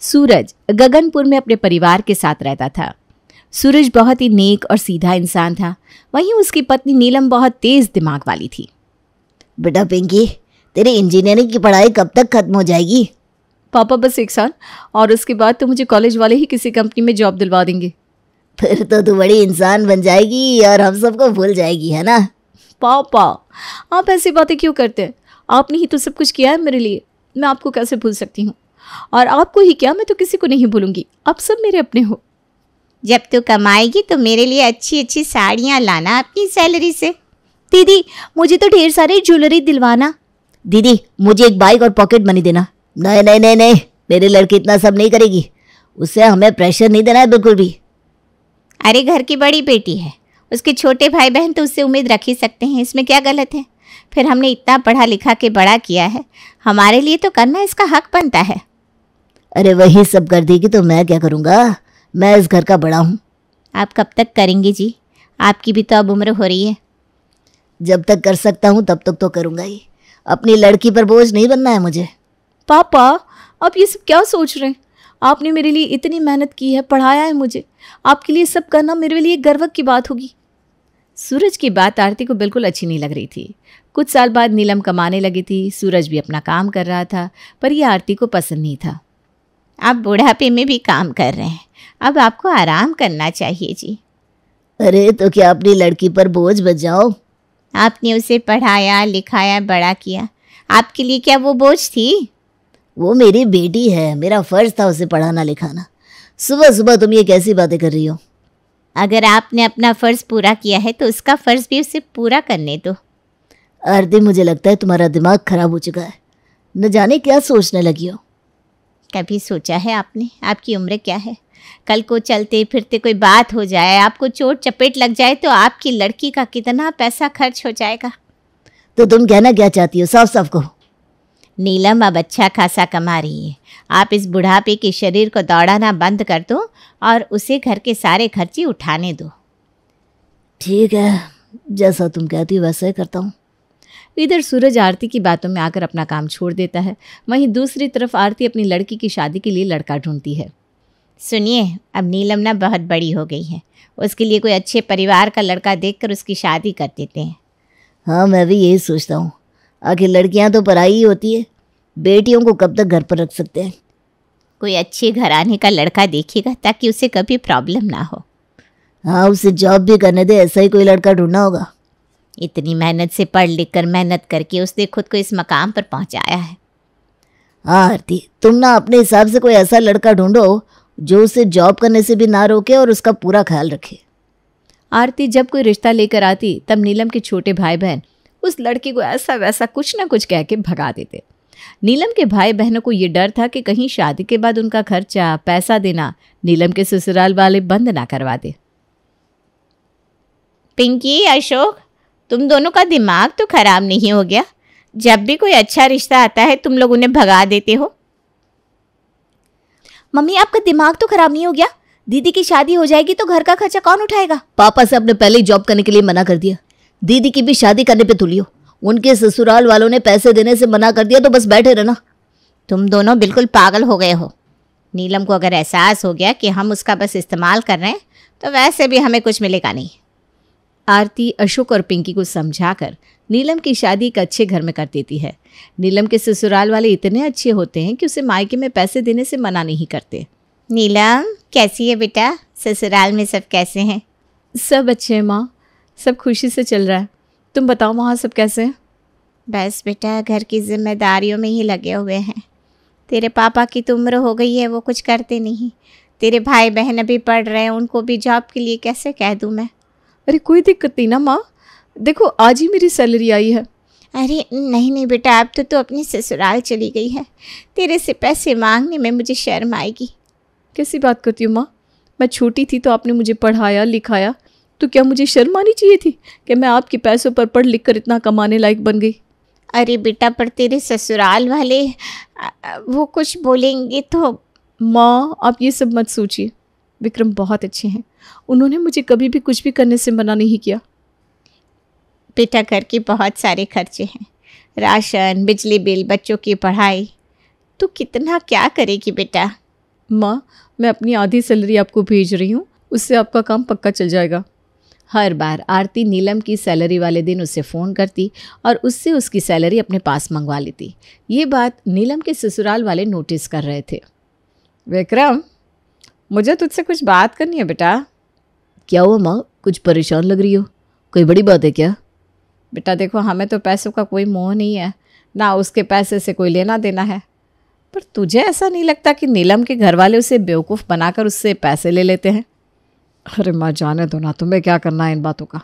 सूरज गगनपुर में अपने परिवार के साथ रहता था सूरज बहुत ही नेक और सीधा इंसान था वहीं उसकी पत्नी नीलम बहुत तेज दिमाग वाली थी बेटा पिंकी तेरे इंजीनियरिंग की पढ़ाई कब तक खत्म हो जाएगी पापा बस एक साल और उसके बाद तो मुझे कॉलेज वाले ही किसी कंपनी में जॉब दिलवा देंगे फिर तो तू बड़ी इंसान बन जाएगी और हम सबको भूल जाएगी है ना पापा आप ऐसी बातें क्यों करते हैं आपने ही तो सब कुछ किया है मेरे लिए मैं आपको कैसे भूल सकती हूँ और आपको ही क्या मैं तो किसी को नहीं भूलूंगी आप सब मेरे अपने हो जब तू कमाएगी तो मेरे लिए अच्छी अच्छी साड़ियाँ लाना अपनी सैलरी से दीदी मुझे तो ढेर सारी ज्वेलरी दिलवाना दीदी मुझे एक बाइक और पॉकेट मनी देना नहीं नहीं नहीं नहीं मेरी लड़की इतना सब नहीं करेगी उसे हमें प्रेशर नहीं देना है बिल्कुल भी अरे घर की बड़ी बेटी है उसके छोटे भाई बहन तो उससे उम्मीद रख ही सकते हैं इसमें क्या गलत है फिर हमने इतना पढ़ा लिखा के बड़ा किया है हमारे लिए तो करना इसका हक बनता है अरे वही सब कर देगी तो मैं क्या करूँगा मैं इस घर का बड़ा हूँ आप कब तक करेंगे जी आपकी भी तो अब उम्र हो रही है जब तक कर सकता हूँ तब तक तो करूँगा ही अपनी लड़की पर बोझ नहीं बनना है मुझे पापा आप ये सब क्या सोच रहे हैं आपने मेरे लिए इतनी मेहनत की है पढ़ाया है मुझे आपके लिए सब करना मेरे लिए गर्व की बात होगी सूरज की बात आरती को बिल्कुल अच्छी नहीं लग रही थी कुछ साल बाद नीलम कमाने लगी थी सूरज भी अपना काम कर रहा था पर यह आरती को पसंद नहीं था आप बुढ़ापे में भी काम कर रहे हैं अब आपको आराम करना चाहिए जी अरे तो क्या अपनी लड़की पर बोझ बजाओ आपने उसे पढ़ाया लिखाया बड़ा किया आपके लिए क्या वो बोझ थी वो मेरी बेटी है मेरा फ़र्ज था उसे पढ़ाना लिखाना सुबह सुबह तुम ये कैसी बातें कर रही हो अगर आपने अपना फ़र्ज पूरा किया है तो उसका फ़र्ज भी उसे पूरा करने दो आरती मुझे लगता है तुम्हारा दिमाग ख़राब हो चुका है न जाने क्या सोचने लगी हो कभी सोचा है आपने आपकी उम्र क्या है कल को चलते फिरते कोई बात हो जाए आपको चोट चपेट लग जाए तो आपकी लड़की का कितना पैसा खर्च हो जाएगा तो तुम कहना क्या चाहती हो साफ साफ कहो नीलम अब अच्छा खासा कमा रही है आप इस बुढ़ापे के शरीर को दौड़ाना बंद कर दो और उसे घर के सारे खर्चे उठाने दो ठीक है जैसा तुम कहती हो वैसा ही करता हूँ इधर सूरज आरती की बातों में आकर अपना काम छोड़ देता है वहीं दूसरी तरफ आरती अपनी लड़की की शादी के लिए लड़का ढूंढती है सुनिए अब नीलम ना बहुत बड़ी हो गई है उसके लिए कोई अच्छे परिवार का लड़का कर उसकी शादी कर देते हैं हाँ मैं भी यही सोचता हूँ आखिर लड़कियाँ तो पराई ही होती है बेटियों को कब तक घर पर रख सकते हैं कोई अच्छे घर आने का लड़का देखेगा ताकि उसे कभी प्रॉब्लम ना हो हाँ उसे जॉब भी करने दे ऐसा ही कोई लड़का ढूंढना होगा इतनी मेहनत से पढ़ लिख कर मेहनत करके उसने खुद को इस मकाम पर पहुंचाया है आरती तुम ना अपने हिसाब से कोई ऐसा लड़का ढूंढो जो उसे जॉब करने से भी ना रोके और उसका पूरा ख्याल रखे आरती जब कोई रिश्ता लेकर आती तब नीलम के छोटे भाई बहन उस लड़के को ऐसा वैसा कुछ ना कुछ कह के भगा देते नीलम के भाई बहनों को ये डर था कि कहीं शादी के बाद उनका खर्चा पैसा देना नीलम के ससुराल वाले बंद ना करवा दे पिंकी अशोक तुम दोनों का दिमाग तो खराब नहीं हो गया जब भी कोई अच्छा रिश्ता आता है तुम लोग उन्हें भगा देते हो मम्मी आपका दिमाग तो खराब नहीं हो गया दीदी की शादी हो जाएगी तो घर का खर्चा कौन उठाएगा पापा साहब ने पहले ही जॉब करने के लिए मना कर दिया दीदी की भी शादी करने पे तुलियो उनके ससुराल वालों ने पैसे देने से मना कर दिया तो बस बैठे रहना तुम दोनों बिल्कुल पागल हो गए हो नीलम को अगर एहसास हो गया कि हम उसका बस इस्तेमाल कर रहे हैं तो वैसे भी हमें कुछ मिलेगा नहीं आरती अशोक और पिंकी को समझाकर नीलम की शादी एक अच्छे घर में कर देती है नीलम के ससुराल वाले इतने अच्छे होते हैं कि उसे मायके में पैसे देने से मना नहीं करते नीलम कैसी है बेटा ससुराल में सब कैसे हैं सब अच्छे हैं माँ सब खुशी से चल रहा है तुम बताओ वहाँ सब कैसे हैं बस बेटा घर की जिम्मेदारियों में ही लगे हुए हैं तेरे पापा की तो उम्र हो गई है वो कुछ करते नहीं तेरे भाई बहन अभी पढ़ रहे हैं उनको भी जॉब के लिए कैसे कह दूँ मैं अरे कोई दिक्कत नहीं ना माँ देखो आज ही मेरी सैलरी आई है अरे नहीं नहीं बेटा अब तो तू तो अपने ससुराल चली गई है तेरे से पैसे मांगने में मुझे शर्म आएगी कैसी बात करती हूँ माँ मैं छोटी थी तो आपने मुझे पढ़ाया लिखाया तो क्या मुझे शर्म आनी चाहिए थी कि मैं आपके पैसों पर पढ़ लिख कर इतना कमाने लायक बन गई अरे बेटा पर तेरे ससुराल वाले वो कुछ बोलेंगे तो माँ आप ये सब मत सोचिए विक्रम बहुत अच्छे हैं उन्होंने मुझे कभी भी कुछ भी करने से मना नहीं किया बेटा घर के बहुत सारे खर्चे हैं राशन बिजली बिल बच्चों की पढ़ाई तो कितना क्या करेगी बेटा माँ मैं अपनी आधी सैलरी आपको भेज रही हूँ उससे आपका काम पक्का चल जाएगा हर बार आरती नीलम की सैलरी वाले दिन उसे फ़ोन करती और उससे उसकी सैलरी अपने पास मंगवा लेती ये बात नीलम के ससुराल वाले नोटिस कर रहे थे विक्रम मुझे तुझसे कुछ बात करनी है बेटा क्या हुआ माँ कुछ परेशान लग रही हो कोई बड़ी बात है क्या बेटा देखो हमें तो पैसों का कोई मोह नहीं है ना उसके पैसे से कोई लेना देना है पर तुझे ऐसा नहीं लगता कि नीलम के घर वाले उसे बेवकूफ़ बनाकर उससे पैसे ले लेते हैं अरे माँ जाने दो ना तुम्हें क्या करना है इन बातों का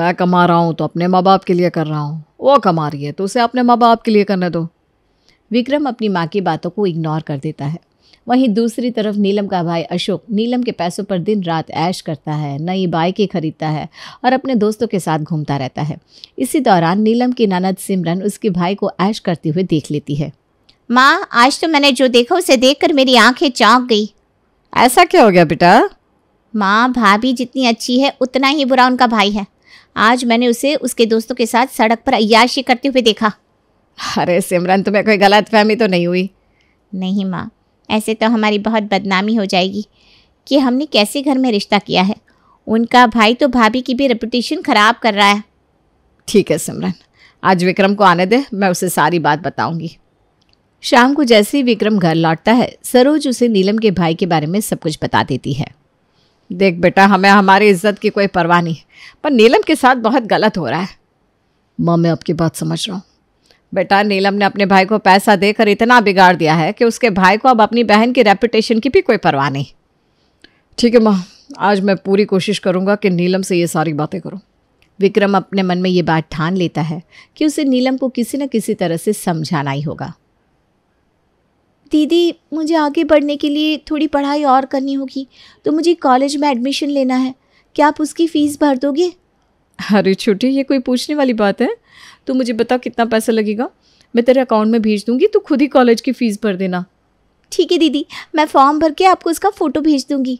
मैं कमा रहा हूँ तो अपने माँ बाप के लिए कर रहा हूँ वो कमा रही है तो उसे अपने माँ बाप के लिए करने दो विक्रम अपनी माँ की बातों को इग्नोर कर देता है वहीं दूसरी तरफ नीलम का भाई अशोक नीलम के पैसों पर दिन रात ऐश करता है नई बाइकें खरीदता है और अपने दोस्तों के साथ घूमता रहता है इसी दौरान नीलम की ननद सिमरन उसके भाई को ऐश करते हुए देख लेती है माँ आज तो मैंने जो देखा उसे देख मेरी आंखें चौंक गई ऐसा क्या हो गया बेटा माँ भाभी जितनी अच्छी है उतना ही बुरा उनका भाई है आज मैंने उसे उसके दोस्तों के साथ सड़क पर अयाशी करते हुए देखा अरे सिमरन तुम्हें कोई गलत फहमी तो नहीं हुई नहीं माँ ऐसे तो हमारी बहुत बदनामी हो जाएगी कि हमने कैसे घर में रिश्ता किया है उनका भाई तो भाभी की भी रेपुटेशन ख़राब कर रहा है ठीक है सिमरन आज विक्रम को आने दे मैं उसे सारी बात बताऊंगी शाम को जैसे ही विक्रम घर लौटता है सरोज उसे नीलम के भाई के बारे में सब कुछ बता देती है देख बेटा हमें हमारी इज्जत की कोई परवाह नहीं पर नीलम के साथ बहुत गलत हो रहा है मैं आपकी बात समझ रहा हूँ बेटा नीलम ने अपने भाई को पैसा देकर इतना बिगाड़ दिया है कि उसके भाई को अब अपनी बहन की रेपुटेशन की भी कोई परवाह नहीं ठीक है माँ आज मैं पूरी कोशिश करूँगा कि नीलम से ये सारी बातें करूँ विक्रम अपने मन में ये बात ठान लेता है कि उसे नीलम को किसी न किसी तरह से समझाना ही होगा दीदी मुझे आगे बढ़ने के लिए थोड़ी पढ़ाई और करनी होगी तो मुझे कॉलेज में एडमिशन लेना है क्या आप उसकी फ़ीस भर दोगे अरे छोटे ये कोई पूछने वाली बात है तो मुझे बता कितना पैसा लगेगा मैं तेरे अकाउंट में भेज दूंगी तो खुद ही कॉलेज की फ़ीस भर देना ठीक है दीदी मैं फॉर्म भर के आपको उसका फ़ोटो भेज दूँगी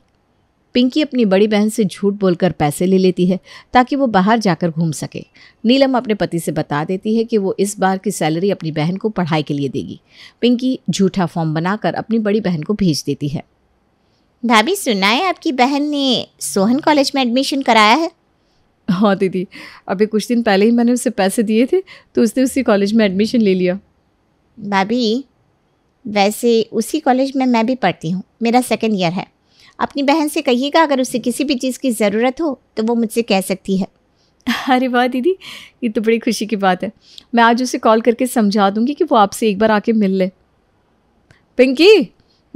पिंकी अपनी बड़ी बहन से झूठ बोलकर पैसे ले लेती है ताकि वो बाहर जाकर घूम सके नीलम अपने पति से बता देती है कि वो इस बार की सैलरी अपनी बहन को पढ़ाई के लिए देगी पिंकी झूठा फॉर्म बनाकर अपनी बड़ी बहन को भेज देती है भाभी सुना है आपकी बहन ने सोहन कॉलेज में एडमिशन कराया है हाँ दीदी अभी कुछ दिन पहले ही मैंने उसे पैसे दिए थे तो उसने उसी कॉलेज में एडमिशन ले लिया भाभी वैसे उसी कॉलेज में मैं भी पढ़ती हूँ मेरा सेकेंड ईयर है अपनी बहन से कहिएगा अगर उसे किसी भी चीज़ की ज़रूरत हो तो वो मुझसे कह सकती है अरे वाह दीदी ये तो बड़ी खुशी की बात है मैं आज उसे कॉल करके समझा दूंगी कि वो आपसे एक बार आके मिल ले पिंकी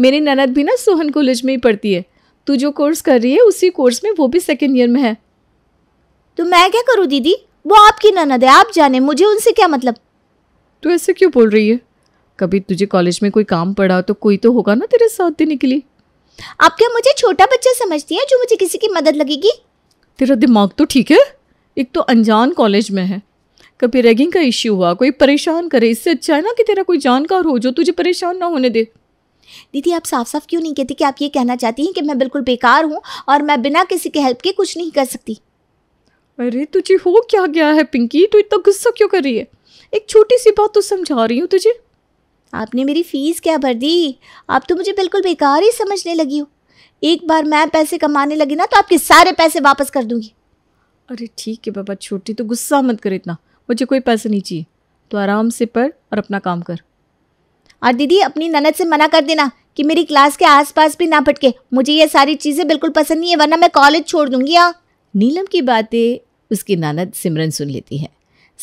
मेरी ननद भी ना सोहन कॉलेज में ही पढ़ती है तू जो कोर्स कर रही है उसी कोर्स में वो भी सेकेंड ईयर में है तो मैं क्या करूँ दीदी वो आपकी ननद है आप जाने मुझे उनसे क्या मतलब तू ऐसे क्यों बोल रही है कभी तुझे कॉलेज में कोई काम पड़ा तो कोई तो होगा ना तेरे साथ देने के लिए आप क्या मुझे छोटा बच्चा समझती है जो मुझे किसी की मदद लगेगी तेरा दिमाग तो ठीक है एक तो अनजान कॉलेज में है कभी रैगिंग का इश्यू हुआ कोई परेशान करे इससे अच्छा है ना कि तेरा कोई जानकार हो जो तुझे परेशान ना होने दे दीदी आप साफ साफ क्यों नहीं कहती कि आप ये कहना चाहती हैं कि मैं बिल्कुल बेकार हूँ और मैं बिना किसी की हेल्प के कुछ नहीं कर सकती अरे तुझे हो क्या गया है पिंकी तू इतना गुस्सा क्यों कर रही है एक छोटी सी बात तो समझा रही हूँ तुझे आपने मेरी फ़ीस क्या भर दी आप तो मुझे बिल्कुल बेकार ही समझने लगी हो एक बार मैं पैसे कमाने लगी ना तो आपके सारे पैसे वापस कर दूंगी अरे ठीक है बाबा छोटी तो गुस्सा मत कर इतना मुझे कोई पैसे नहीं चाहिए तो आराम से पढ़ और अपना काम कर और दीदी अपनी ननद से मना कर देना कि मेरी क्लास के आसपास भी ना भटके मुझे ये सारी चीज़ें बिल्कुल पसंद नहीं है वरना मैं कॉलेज छोड़ दूंगी यहाँ नीलम की बातें उसकी नानद सिमरन सुन लेती है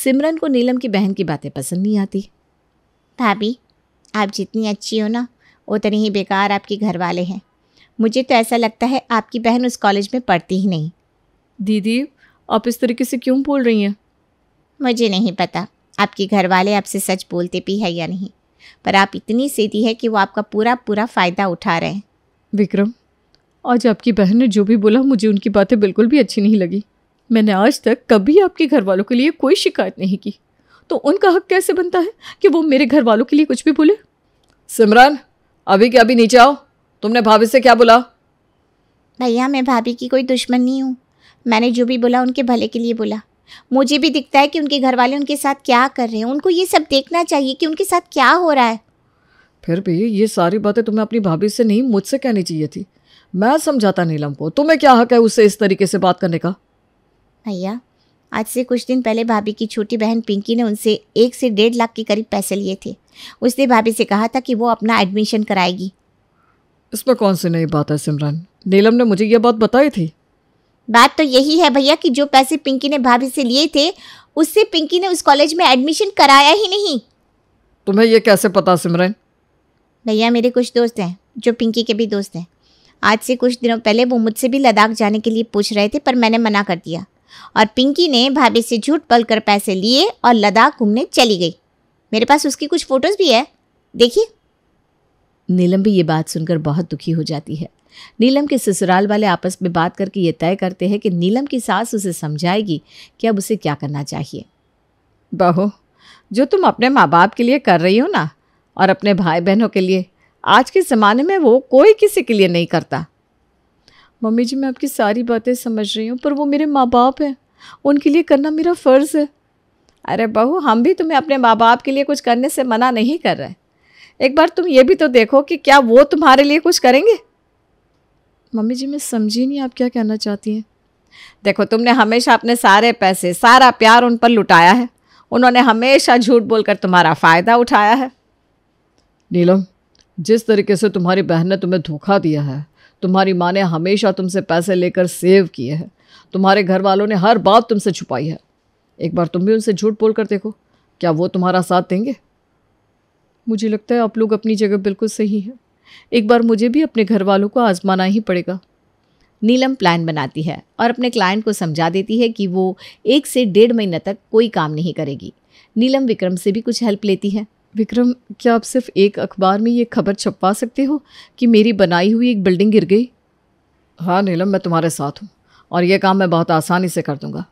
सिमरन को नीलम की बहन की बातें पसंद नहीं आती भाभी आप जितनी अच्छी हो ना उतनी ही बेकार आपके घर वाले हैं मुझे तो ऐसा लगता है आपकी बहन उस कॉलेज में पढ़ती ही नहीं दीदी आप इस तरीके से क्यों बोल रही हैं मुझे नहीं पता आपके घर वाले आपसे सच बोलते भी है या नहीं पर आप इतनी सीधी है कि वो आपका पूरा पूरा फ़ायदा उठा रहे हैं विक्रम आज आपकी बहन ने जो भी बोला मुझे उनकी बातें बिल्कुल भी अच्छी नहीं लगी मैंने आज तक कभी आपके घर वालों के लिए कोई शिकायत नहीं की तो उनका हक कैसे बनता है कि वो मेरे घर वालों के लिए कुछ भी बोले सिमरन अभी के अभी नीचे आओ तुमने भाभी से क्या बोला भैया मैं भाभी की कोई दुश्मन नहीं हूँ मैंने जो भी बोला उनके भले के लिए बोला मुझे भी दिखता है कि उनके घर वाले उनके साथ क्या कर रहे हैं उनको ये सब देखना चाहिए कि उनके साथ क्या हो रहा है फिर भी ये सारी बातें तुम्हें अपनी भाभी से नहीं मुझसे कहनी चाहिए थी मैं समझाता नीलम को तुम्हें क्या हक है उससे इस तरीके से बात करने का भैया आज से कुछ दिन पहले भाभी की छोटी बहन पिंकी ने उनसे एक से डेढ़ लाख के करीब पैसे लिए थे उसने भाभी से कहा था कि वो अपना एडमिशन कराएगी इसमें कौन सी नई बात है सिमरन नीलम ने मुझे यह बात बताई थी बात तो यही है भैया कि जो पैसे पिंकी ने भाभी से लिए थे उससे पिंकी ने उस कॉलेज में एडमिशन कराया ही नहीं तुम्हें यह कैसे पता सिमरन भैया मेरे कुछ दोस्त हैं जो पिंकी के भी दोस्त हैं आज से कुछ दिनों पहले वो मुझसे भी लद्दाख जाने के लिए पूछ रहे थे पर मैंने मना कर दिया और पिंकी ने भाभी से झूठ पल कर पैसे लिए और लद्दाख घूमने चली गई मेरे पास उसकी कुछ फ़ोटोज़ भी है देखिए नीलम भी ये बात सुनकर बहुत दुखी हो जाती है नीलम के ससुराल वाले आपस में बात करके ये तय करते हैं कि नीलम की सास उसे समझाएगी कि अब उसे क्या करना चाहिए बहू जो तुम अपने माँ बाप के लिए कर रही हो ना और अपने भाई बहनों के लिए आज के ज़माने में वो कोई किसी के लिए नहीं करता मम्मी जी मैं आपकी सारी बातें समझ रही हूँ पर वो मेरे माँ बाप हैं उनके लिए करना मेरा फ़र्ज़ है अरे बहू हम भी तुम्हें अपने माँ बाप के लिए कुछ करने से मना नहीं कर रहे एक बार तुम ये भी तो देखो कि क्या वो तुम्हारे लिए कुछ करेंगे मम्मी जी मैं समझी नहीं आप क्या कहना चाहती हैं देखो तुमने हमेशा अपने सारे पैसे सारा प्यार उन पर लुटाया है उन्होंने हमेशा झूठ बोलकर तुम्हारा फ़ायदा उठाया है नीलम जिस तरीके से तुम्हारी बहन ने तुम्हें धोखा दिया है तुम्हारी माँ ने हमेशा तुमसे पैसे लेकर सेव किए हैं तुम्हारे घर वालों ने हर बात तुमसे छुपाई है एक बार तुम भी उनसे झूठ बोल कर देखो क्या वो तुम्हारा साथ देंगे मुझे लगता है आप लोग अपनी जगह बिल्कुल सही हैं एक बार मुझे भी अपने घर वालों को आजमाना ही पड़ेगा नीलम प्लान बनाती है और अपने क्लाइंट को समझा देती है कि वो एक से डेढ़ महीने तक कोई काम नहीं करेगी नीलम विक्रम से भी कुछ हेल्प लेती है विक्रम क्या आप सिर्फ एक अखबार में ये खबर छपवा सकते हो कि मेरी बनाई हुई एक बिल्डिंग गिर गई हाँ नीलम मैं तुम्हारे साथ हूँ और यह काम मैं बहुत आसानी से कर दूँगा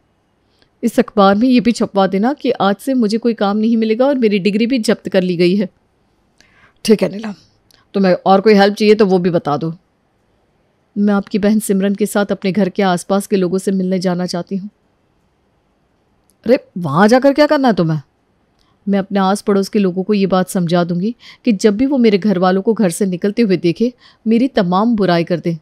इस अखबार में ये भी छपवा देना कि आज से मुझे कोई काम नहीं मिलेगा और मेरी डिग्री भी जब्त कर ली गई है ठीक है नीलम तुम्हें और कोई हेल्प चाहिए तो वो भी बता दो मैं आपकी बहन सिमरन के साथ अपने घर के आसपास के लोगों से मिलने जाना चाहती हूँ अरे वहाँ जाकर क्या करना है तुम्हें मैं अपने आस पड़ोस के लोगों को ये बात समझा दूंगी कि जब भी वो मेरे घर वालों को घर से निकलते हुए देखे मेरी तमाम बुराई कर दे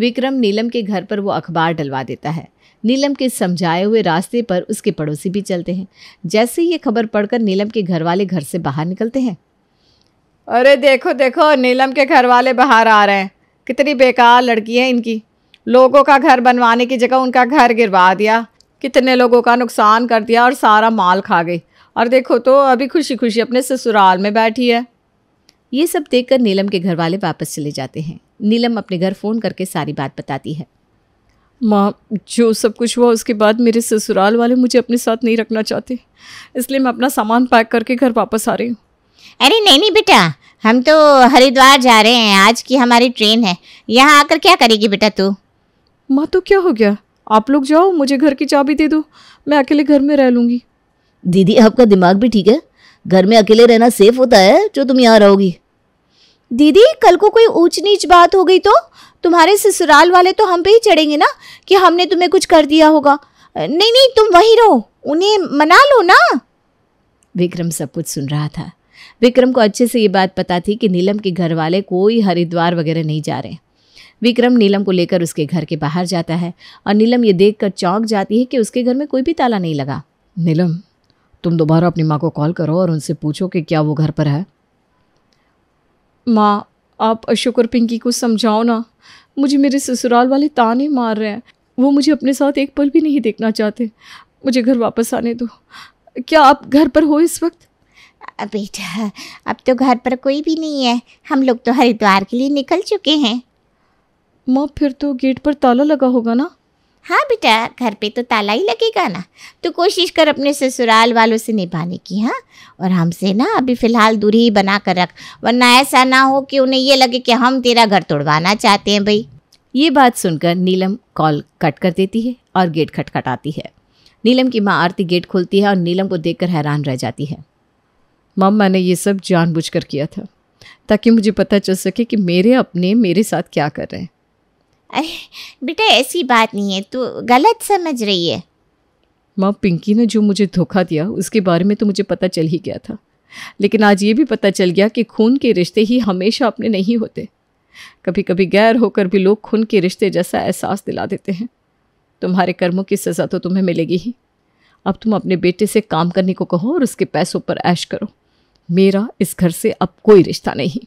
विक्रम नीलम के घर पर वो अखबार डलवा देता है नीलम के समझाए हुए रास्ते पर उसके पड़ोसी भी चलते हैं जैसे ही ये खबर पढ़कर नीलम के घर वाले घर से बाहर निकलते हैं अरे देखो देखो नीलम के घर वाले बाहर आ रहे हैं कितनी बेकार लड़की है इनकी लोगों का घर बनवाने की जगह उनका घर गिरवा दिया कितने लोगों का नुकसान कर दिया और सारा माल खा गई और देखो तो अभी खुशी खुशी अपने ससुराल में बैठी है ये सब देख नीलम के घर वाले वापस चले जाते हैं नीलम अपने घर फ़ोन करके सारी बात बताती है माँ जो सब कुछ हुआ उसके बाद मेरे ससुराल वाले मुझे अपने साथ नहीं रखना चाहते इसलिए मैं अपना सामान पैक करके घर वापस आ रही हूँ अरे नहीं नहीं बेटा हम तो हरिद्वार जा रहे हैं आज की हमारी ट्रेन है यहाँ आकर क्या करेगी बेटा तू माँ तो क्या हो गया आप लोग जाओ मुझे घर की चाबी दे दो मैं अकेले घर में रह लूँगी दीदी आपका दिमाग भी ठीक है घर में अकेले रहना सेफ होता है जो तुम यहाँ रहोगी दीदी कल को कोई ऊंच नीच बात हो गई तो तुम्हारे ससुराल वाले तो हम पे ही चढ़ेंगे ना कि हमने तुम्हें कुछ कर दिया होगा नहीं नहीं तुम वहीं रहो उन्हें मना लो ना विक्रम सब कुछ सुन रहा था विक्रम को अच्छे से ये बात पता थी कि नीलम के घर वाले कोई हरिद्वार वगैरह नहीं जा रहे विक्रम नीलम को लेकर उसके घर के बाहर जाता है और नीलम ये देखकर चौंक जाती है कि उसके घर में कोई भी ताला नहीं लगा नीलम तुम दोबारा अपनी माँ को कॉल करो और उनसे पूछो कि क्या वो घर पर है माँ आप अशोक और पिंकी को समझाओ ना मुझे मेरे ससुराल वाले ताने मार रहे हैं वो मुझे अपने साथ एक पल भी नहीं देखना चाहते मुझे घर वापस आने दो क्या आप घर पर हो इस वक्त बेटा अब तो घर पर कोई भी नहीं है हम लोग तो हरिद्वार के लिए निकल चुके हैं माँ फिर तो गेट पर ताला लगा होगा ना हाँ बेटा घर पे तो ताला ही लगेगा ना तो कोशिश कर अपने ससुराल वालों से निभाने की हाँ और हमसे ना अभी फ़िलहाल दूरी ही बना कर रख वरना ऐसा ना हो कि उन्हें ये लगे कि हम तेरा घर तोड़वाना चाहते हैं भाई ये बात सुनकर नीलम कॉल कट कर देती है और गेट खटखटाती है नीलम की माँ आरती गेट खोलती है और नीलम को देखकर हैरान रह जाती है मम्मा ने ये सब जानबूझकर किया था ताकि मुझे पता चल सके कि मेरे अपने मेरे साथ क्या कर रहे हैं अरे बेटा ऐसी बात नहीं है तू गलत समझ रही है माँ पिंकी ने जो मुझे धोखा दिया उसके बारे में तो मुझे पता चल ही गया था लेकिन आज ये भी पता चल गया कि खून के रिश्ते ही हमेशा अपने नहीं होते कभी कभी गैर होकर भी लोग खून के रिश्ते जैसा एहसास दिला देते हैं तुम्हारे कर्मों की सज़ा तो तुम्हें मिलेगी ही अब तुम अपने बेटे से काम करने को कहो और उसके पैसों पर ऐश करो मेरा इस घर से अब कोई रिश्ता नहीं